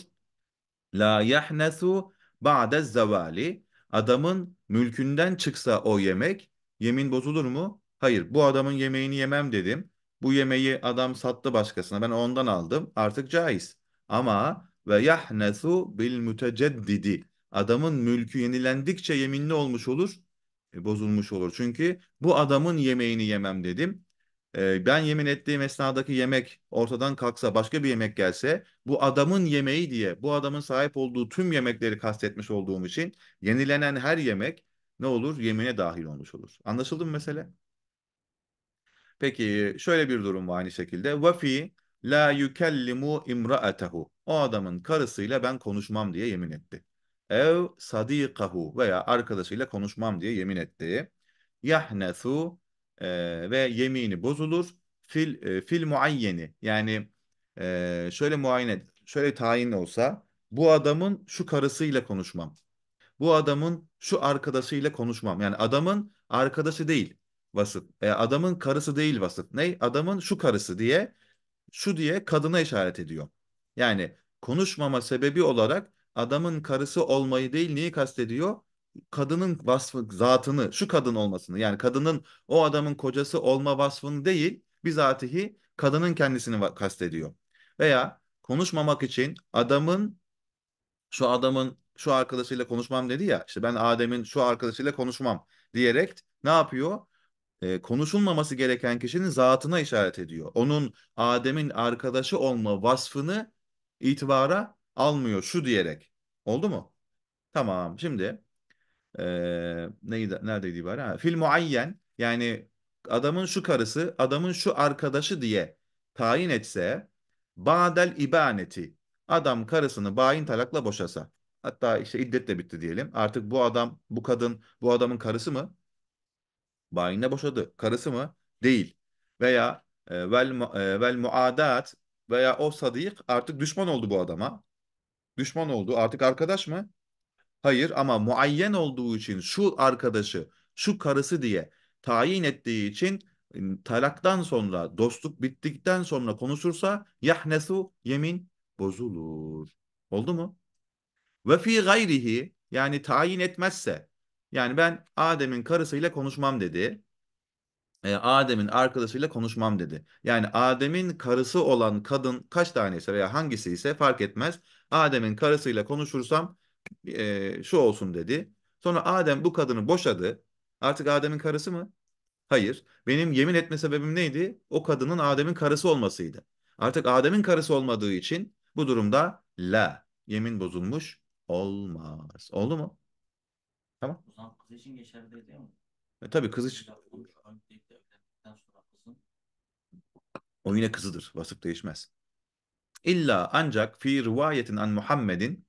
La yahnesu ba'de zavali adamın mülkünden çıksa o yemek yemin bozulur mu? Hayır bu adamın yemeğini yemem dedim. Bu yemeği adam sattı başkasına ben ondan aldım artık caiz. Ama ve yahnesu bil müteceddidi adamın mülkü yenilendikçe yeminli olmuş olur, e, bozulmuş olur. Çünkü bu adamın yemeğini yemem dedim. E, ben yemin ettiğim esnadaki yemek ortadan kalksa, başka bir yemek gelse, bu adamın yemeği diye, bu adamın sahip olduğu tüm yemekleri kastetmiş olduğum için yenilenen her yemek ne olur? Yemine dahil olmuş olur. Anlaşıldı mı mesele? Peki şöyle bir durum var aynı şekilde. Vafi la yukellimu imra'atehu. O adamın karısıyla ben konuşmam diye yemin etti ev sadikahu veya arkadaşıyla konuşmam diye yemin etti. Yahnesu e, ve yemini bozulur. Fil e, fil muayyeni yani e, şöyle muayene şöyle tayin olsa bu adamın şu karısıyla konuşmam. Bu adamın şu arkadaşıyla konuşmam. Yani adamın arkadaşı değil vasıf. E, adamın karısı değil vasıf. Ney? Adamın şu karısı diye şu diye kadına işaret ediyor. Yani konuşmama sebebi olarak adamın karısı olmayı değil neyi kastediyor? Kadının vasfı, zatını, şu kadın olmasını yani kadının o adamın kocası olma vasfını değil bizatihi kadının kendisini kastediyor. Veya konuşmamak için adamın şu adamın şu arkadaşıyla konuşmam dedi ya işte ben Adem'in şu arkadaşıyla konuşmam diyerek ne yapıyor? E, konuşulmaması gereken kişinin zatına işaret ediyor. Onun Adem'in arkadaşı olma vasfını itibara almıyor şu diyerek. Oldu mu? Tamam. Şimdi ee, neydi, neredeydi ibare? Ha, fil muayyen yani adamın şu karısı, adamın şu arkadaşı diye tayin etse badel ibaneti adam karısını bayin talakla boşasa. Hatta işte iddet de bitti diyelim. Artık bu adam, bu kadın, bu adamın karısı mı? Bayinle boşadı. Karısı mı? Değil. Veya e, vel, e, vel muadat veya o sadık artık düşman oldu bu adama. Düşman oldu. Artık arkadaş mı? Hayır ama muayyen olduğu için şu arkadaşı, şu karısı diye tayin ettiği için ıı, talaktan sonra, dostluk bittikten sonra konuşursa yahnesu yemin bozulur. Oldu mu? Ve fi gayrihi yani tayin etmezse yani ben Adem'in karısıyla konuşmam dedi. Adem'in arkadaşıyla konuşmam dedi. Yani Adem'in karısı olan kadın kaç tanesi veya hangisi ise fark etmez. Adem'in karısıyla konuşursam e, şu olsun dedi. Sonra Adem bu kadını boşadı. Artık Adem'in karısı mı? Hayır. Benim yemin etme sebebim neydi? O kadının Adem'in karısı olmasıydı. Artık Adem'in karısı olmadığı için bu durumda la yemin bozulmuş olmaz. Oldu mu? Tamam. O zaman kız için geçerli değil mi? E, tabii kızı... O yine kızıdır. Vasıf değişmez. İlla ancak fi rivayetin an Muhammed'in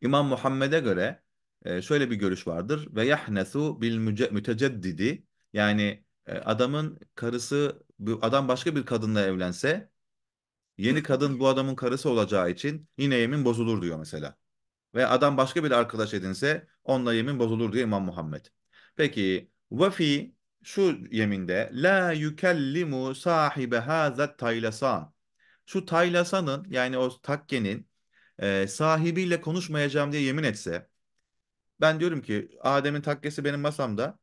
İmam Muhammed'e göre e, şöyle bir görüş vardır. Ve yahnesu bil müteceddidi yani e, adamın karısı adam başka bir kadınla evlense yeni kadın bu adamın karısı olacağı için yine yemin bozulur diyor mesela. Ve adam başka bir arkadaş edinse onunla yemin bozulur diyor İmam Muhammed. Peki ve şu yeminde la yukellimu sahibe hazat taylasan. Şu taylasanın yani o takkenin e, sahibiyle konuşmayacağım diye yemin etse ben diyorum ki Adem'in takkesi benim masamda.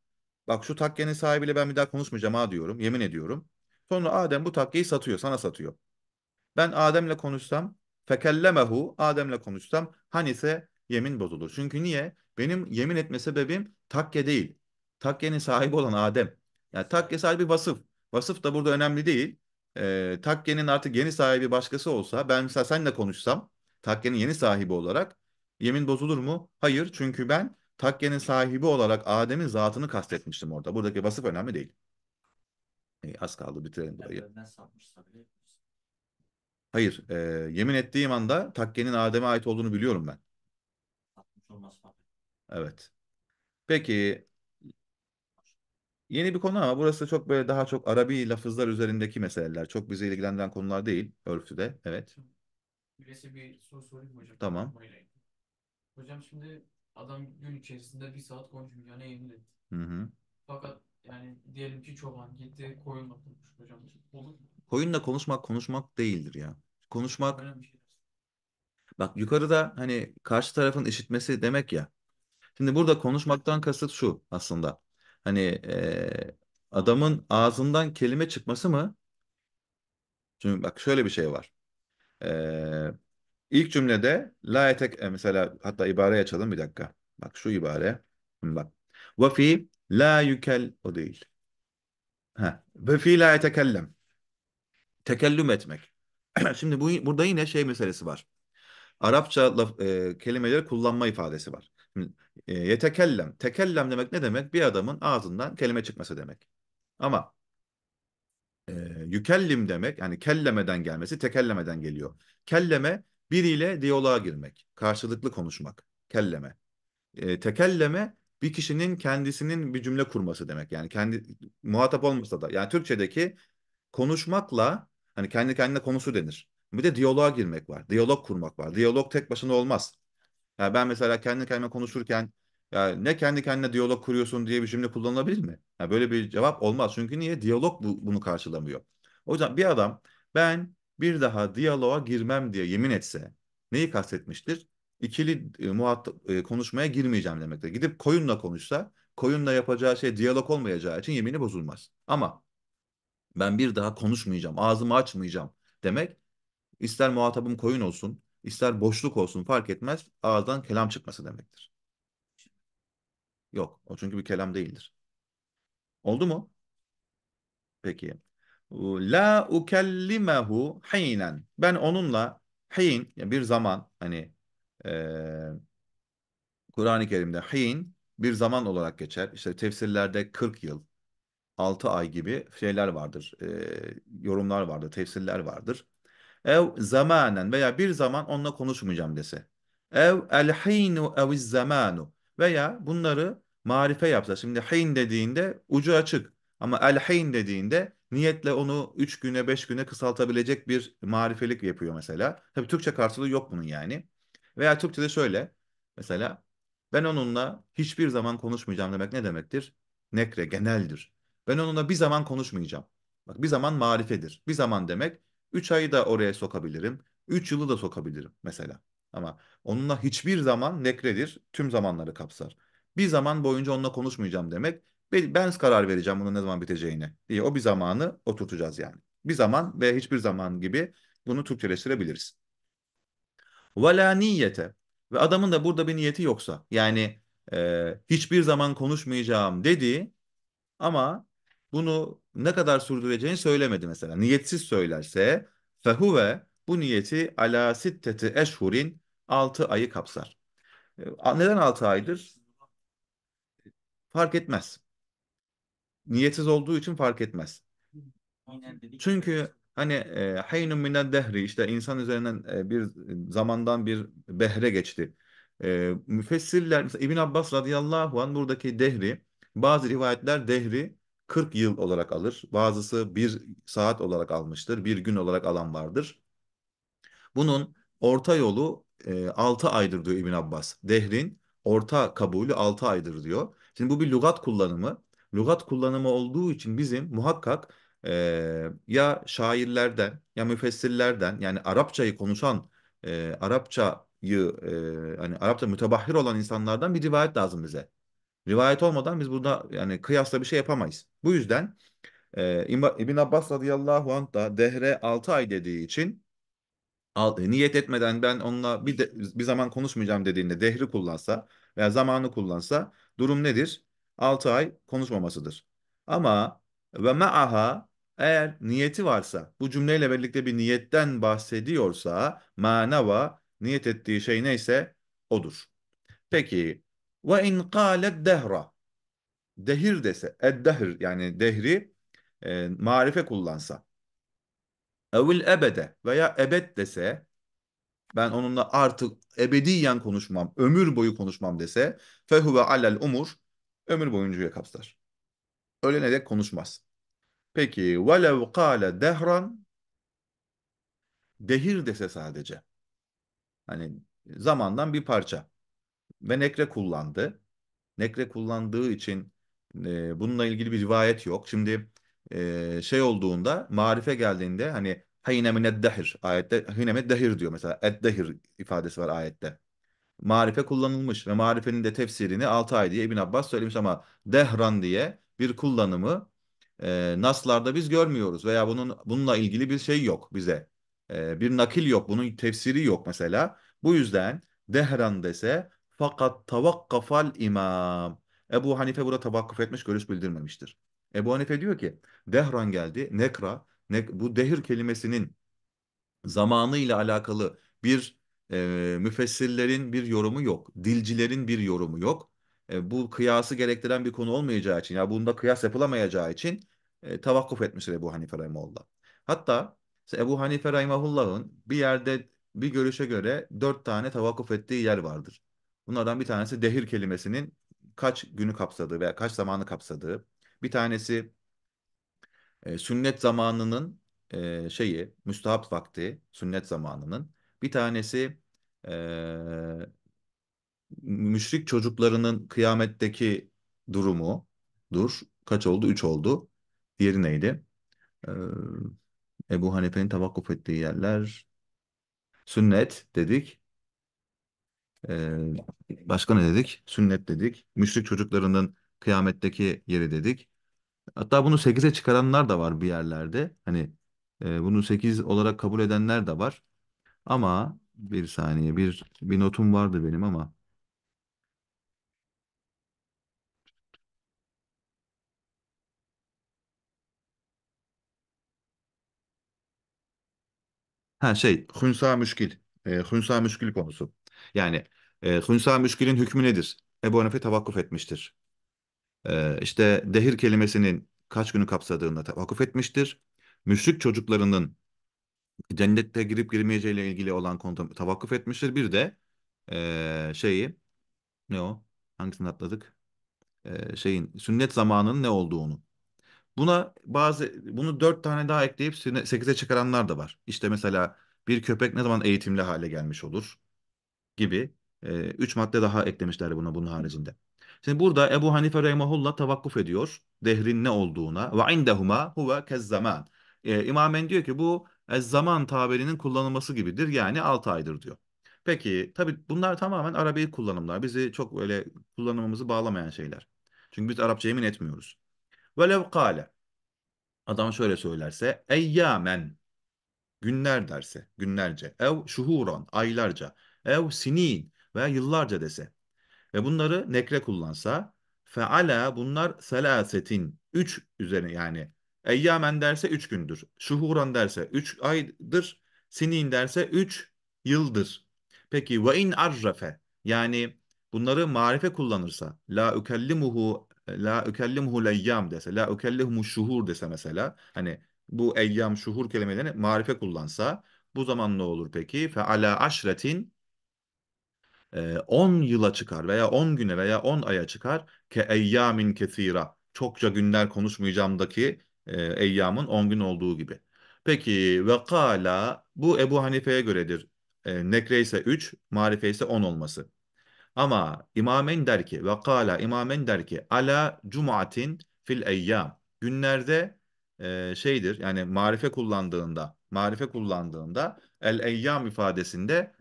Bak şu takkenin sahibiyle ben bir daha konuşmayacağım ha diyorum. Yemin ediyorum. Sonra Adem bu takkeyi satıyor. Sana satıyor. Ben Adem'le konuşsam fekellemehu Adem'le konuşsam hani ise yemin bozulur. Çünkü niye? Benim yemin etme sebebim takke değil. Takke'nin sahibi olan Adem. Yani takke sahibi vasıf. Vasıf da burada önemli değil. E, ee, takkenin artık yeni sahibi başkası olsa ben mesela seninle konuşsam takkenin yeni sahibi olarak yemin bozulur mu? Hayır çünkü ben takkenin sahibi olarak Adem'in zatını kastetmiştim orada. Buradaki vasıf önemli değil. E, az kaldı bitirelim burayı. Hayır e, yemin ettiğim anda takkenin Adem'e ait olduğunu biliyorum ben. Evet. Peki Yeni bir konu ama burası çok böyle daha çok Arabi lafızlar üzerindeki meseleler. Çok bizi ilgilendiren konular değil örfüde. Evet. Birisi bir soru sorayım hocam. Tamam. Hocam şimdi adam gün içerisinde bir saat konuşmayacağını yemin etti. Hı hı. Fakat yani diyelim ki çoban gitti koyunla konuşmuş hocam. Olur mu? Koyunla konuşmak konuşmak değildir ya. Konuşmak Öyle bir şey. bak yukarıda hani karşı tarafın işitmesi demek ya. Şimdi burada konuşmaktan kasıt şu aslında. Hani e, adamın ağzından kelime çıkması mı? Çünkü bak şöyle bir şey var. E, ilk cümlede la yetek e, mesela hatta ibare açalım bir dakika. Bak şu ibare. Bak. Ve fi la yükel o değil. Ha. Ve fi la yetekellem. Tekellüm etmek. Şimdi bu, burada yine şey meselesi var. Arapça laf, e, kelimeleri kullanma ifadesi var. E, yetekellem. Tekellem demek ne demek? Bir adamın ağzından kelime çıkması demek. Ama e, yükellim demek yani kellemeden gelmesi tekellemeden geliyor. Kelleme biriyle diyaloğa girmek. Karşılıklı konuşmak. Kelleme. E, tekelleme bir kişinin kendisinin bir cümle kurması demek. Yani kendi muhatap olmasa da yani Türkçedeki konuşmakla hani kendi kendine konusu denir. Bir de diyaloğa girmek var. Diyalog kurmak var. Diyalog tek başına olmaz. Yani ben mesela kendi kendime konuşurken ya ne kendi kendine diyalog kuruyorsun diye bir cümle kullanılabilir mi? Yani böyle bir cevap olmaz. Çünkü niye? Diyalog bu, bunu karşılamıyor. O yüzden bir adam ben bir daha diyaloğa girmem diye yemin etse neyi kastetmiştir? İkili e, muhatap e, konuşmaya girmeyeceğim demektir. Gidip koyunla konuşsa koyunla yapacağı şey diyalog olmayacağı için yemini bozulmaz. Ama ben bir daha konuşmayacağım, ağzımı açmayacağım demek ister muhatabım koyun olsun, ister boşluk olsun fark etmez ağızdan kelam çıkması demektir. Yok. O çünkü bir kelam değildir. Oldu mu? Peki. La ukellimehu hinen. Ben onunla hin bir zaman hani e, Kur'an-ı Kerim'de hin bir zaman olarak geçer. İşte tefsirlerde 40 yıl, 6 ay gibi şeyler vardır. E, yorumlar vardır, tefsirler vardır ev zamanen veya bir zaman onunla konuşmayacağım dese. Ev el hinu ev zamanu veya bunları marife yapsa. Şimdi hin dediğinde ucu açık ama el hin dediğinde niyetle onu 3 güne 5 güne kısaltabilecek bir marifelik yapıyor mesela. Tabii Türkçe karşılığı yok bunun yani. Veya Türkçe'de şöyle mesela ben onunla hiçbir zaman konuşmayacağım demek ne demektir? Nekre geneldir. Ben onunla bir zaman konuşmayacağım. Bak bir zaman marifedir. Bir zaman demek 3 ayı da oraya sokabilirim. 3 yılı da sokabilirim mesela. Ama onunla hiçbir zaman nekredir tüm zamanları kapsar. Bir zaman boyunca onunla konuşmayacağım demek. Ben karar vereceğim bunun ne zaman biteceğini diye o bir zamanı oturtacağız yani. Bir zaman ve hiçbir zaman gibi bunu Türkçeleştirebiliriz. Vela niyete ve adamın da burada bir niyeti yoksa yani e, hiçbir zaman konuşmayacağım dedi ama bunu ne kadar sürdüreceğini söylemedi mesela. Niyetsiz söylerse fehuve bu niyeti ala sitteti eşhurin 6 ayı kapsar. E, neden 6 aydır? Fark etmez. Niyetsiz olduğu için fark etmez. Çünkü hani e, haynun minel dehri işte insan üzerinden e, bir zamandan bir behre geçti. E, müfessirler mesela İbn Abbas radıyallahu an buradaki dehri bazı rivayetler dehri 40 yıl olarak alır. Bazısı bir saat olarak almıştır. Bir gün olarak alan vardır. Bunun orta yolu e, 6 aydır diyor İbn Abbas. Dehrin orta kabulü 6 aydır diyor. Şimdi bu bir lügat kullanımı. Lügat kullanımı olduğu için bizim muhakkak e, ya şairlerden ya müfessirlerden yani Arapçayı konuşan e, Arapçayı e, hani Arapça mütebahhir olan insanlardan bir rivayet lazım bize. Rivayet olmadan biz burada yani kıyasla bir şey yapamayız. Bu yüzden e, İbn Abbas radıyallahu anh da dehre 6 ay dediği için al, e, niyet etmeden ben onunla bir, de, bir zaman konuşmayacağım dediğinde dehri kullansa veya zamanı kullansa durum nedir? 6 ay konuşmamasıdır. Ama ve ma'aha eğer niyeti varsa, bu cümleyle birlikte bir niyetten bahsediyorsa, manava niyet ettiği şey neyse odur. Peki ve in kâlet dehra. Dehir dese, eddehir yani dehri e, marife kullansa. Evil ebede veya ebed dese, ben onunla artık ebediyen konuşmam, ömür boyu konuşmam dese, fehuve alel umur, ömür boyuncuya kapsar. Ölene dek konuşmaz. Peki, velev kâle dehran, dehir dese sadece. Hani zamandan bir parça ve nekre kullandı. Nekre kullandığı için e, bununla ilgili bir rivayet yok. Şimdi e, şey olduğunda marife geldiğinde hani hayne mineddehir ayette hayne dehir diyor mesela eddehir ifadesi var ayette. Marife kullanılmış ve marifenin de tefsirini Altay diye İbn Abbas söylemiş ama dehran diye bir kullanımı e, naslarda biz görmüyoruz veya bunun bununla ilgili bir şey yok bize. E, bir nakil yok, bunun tefsiri yok mesela. Bu yüzden dehran dese fakat tavakkafal imam. Ebu Hanife burada tavakkuf etmiş, görüş bildirmemiştir. Ebu Hanife diyor ki, dehran geldi, nekra, nek, bu dehir kelimesinin zamanı ile alakalı bir e, müfessirlerin bir yorumu yok. Dilcilerin bir yorumu yok. E, bu kıyası gerektiren bir konu olmayacağı için, ya bunda kıyas yapılamayacağı için e, tavakkuf etmiştir Ebu Hanife Rahimahullah. Hatta Ebu Hanife Rahimahullah'ın bir yerde bir görüşe göre dört tane tavakkuf ettiği yer vardır. Bunlardan bir tanesi dehir kelimesinin kaç günü kapsadığı veya kaç zamanı kapsadığı. Bir tanesi e, sünnet zamanının e, şeyi, müstahap vakti, sünnet zamanının. Bir tanesi e, müşrik çocuklarının kıyametteki durumu dur. Kaç oldu? Üç oldu. Diğeri neydi? Ee, Ebu Hanife'nin tavakkuf ettiği yerler. Sünnet dedik. Ee, başka ne dedik? Sünnet dedik. Müşrik çocuklarının kıyametteki yeri dedik. Hatta bunu 8'e çıkaranlar da var bir yerlerde. Hani e, bunu 8 olarak kabul edenler de var. Ama bir saniye bir bir notum vardı benim ama ha şey Hunsa Müşkil. E, Hunsa Müşkil konusu. Yani e, Hünsa Müşkil'in hükmü nedir? Ebu Hanife tavakkuf etmiştir. E, işte dehir kelimesinin kaç günü kapsadığında tavakkuf etmiştir. Müşrik çocuklarının cennette girip girmeyeceğiyle ilgili olan konuda tavakkuf etmiştir. Bir de e, şeyi ne o? Hangisini atladık? E, şeyin sünnet zamanının ne olduğunu. Buna bazı bunu dört tane daha ekleyip sekize çıkaranlar da var. İşte mesela bir köpek ne zaman eğitimli hale gelmiş olur? gibi e, üç madde daha eklemişler buna bunun haricinde. Şimdi burada Ebu Hanife Reymahullah tavakkuf ediyor dehrin ne olduğuna. Ve indehuma huve kezdaman. E, İmamen diyor ki bu zaman tabirinin kullanılması gibidir yani 6 aydır diyor. Peki tabi bunlar tamamen Arabi kullanımlar. Bizi çok öyle kullanımımızı bağlamayan şeyler. Çünkü biz Arapça yemin etmiyoruz. Velev kale. Adam şöyle söylerse eyyamen günler derse günlerce ev şuhuron aylarca ev sinin veya yıllarca dese ve bunları nekre kullansa feala bunlar selasetin üç üzerine yani eyyamen derse 3 gündür. Şuhuran derse 3 aydır. Sinin derse üç yıldır. Peki ve in arrafe yani bunları marife kullanırsa la ükellimuhu la ükellimuhu leyyam dese la ükellimuhu şuhur dese mesela hani bu eyyam şuhur kelimelerini marife kullansa bu zaman ne olur peki? Fe ala aşretin 10 yıla çıkar veya 10 güne veya 10 aya çıkar ke eyyamin kesira. Çokça günler konuşmayacağımdaki e, eyyamın 10 gün olduğu gibi. Peki ve kala bu Ebu Hanife'ye göredir. E, nekre ise 3, marife ise 10 olması. Ama imamen der ki ve kala imamen der ki ala cumatin fil eyyam. Günlerde e, şeydir yani marife kullandığında marife kullandığında el eyyam ifadesinde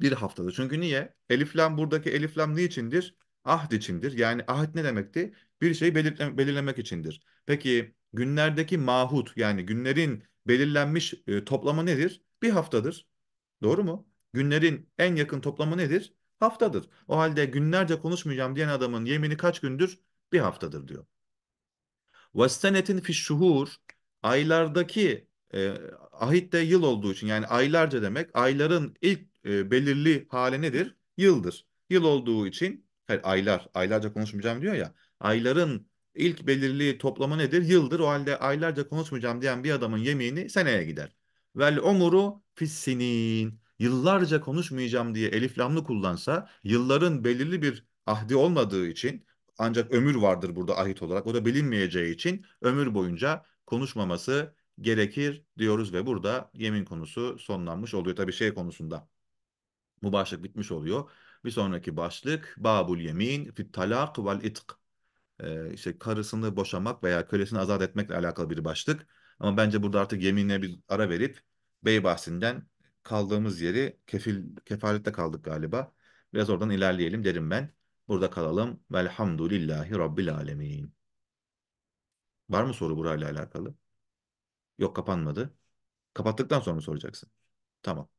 bir haftada. Çünkü niye? Eliflem buradaki eliflem ne içindir? Ahd içindir. Yani ahd ne demekti? Bir şeyi belirle belirlemek içindir. Peki günlerdeki mahut yani günlerin belirlenmiş e, toplamı nedir? Bir haftadır. Doğru mu? Günlerin en yakın toplamı nedir? Haftadır. O halde günlerce konuşmayacağım diyen adamın yemini kaç gündür? Bir haftadır diyor. Vestenetin fişşuhur aylardaki e, ahit de yıl olduğu için yani aylarca demek ayların ilk e, belirli hali nedir? Yıldır. Yıl olduğu için hayır, aylar, aylarca konuşmayacağım diyor ya. Ayların ilk belirli toplamı nedir? Yıldır. O halde aylarca konuşmayacağım diyen bir adamın yemeğini seneye gider. Vel umuru fissinin. Yıllarca konuşmayacağım diye eliflamlı kullansa yılların belirli bir ahdi olmadığı için ancak ömür vardır burada ahit olarak. O da bilinmeyeceği için ömür boyunca konuşmaması gerekir diyoruz ve burada yemin konusu sonlanmış oluyor tabii şey konusunda. Bu başlık bitmiş oluyor. Bir sonraki başlık Babul Yemin fit talak vel itk. Ee, işte karısını boşamak veya kölesini azat etmekle alakalı bir başlık. Ama bence burada artık yeminle bir ara verip bey bahsinden kaldığımız yeri kefil kefalette kaldık galiba. Biraz oradan ilerleyelim derim ben. Burada kalalım. Velhamdülillahi Rabbil Alemin. Var mı soru burayla alakalı? Yok kapanmadı. Kapattıktan sonra soracaksın? Tamam.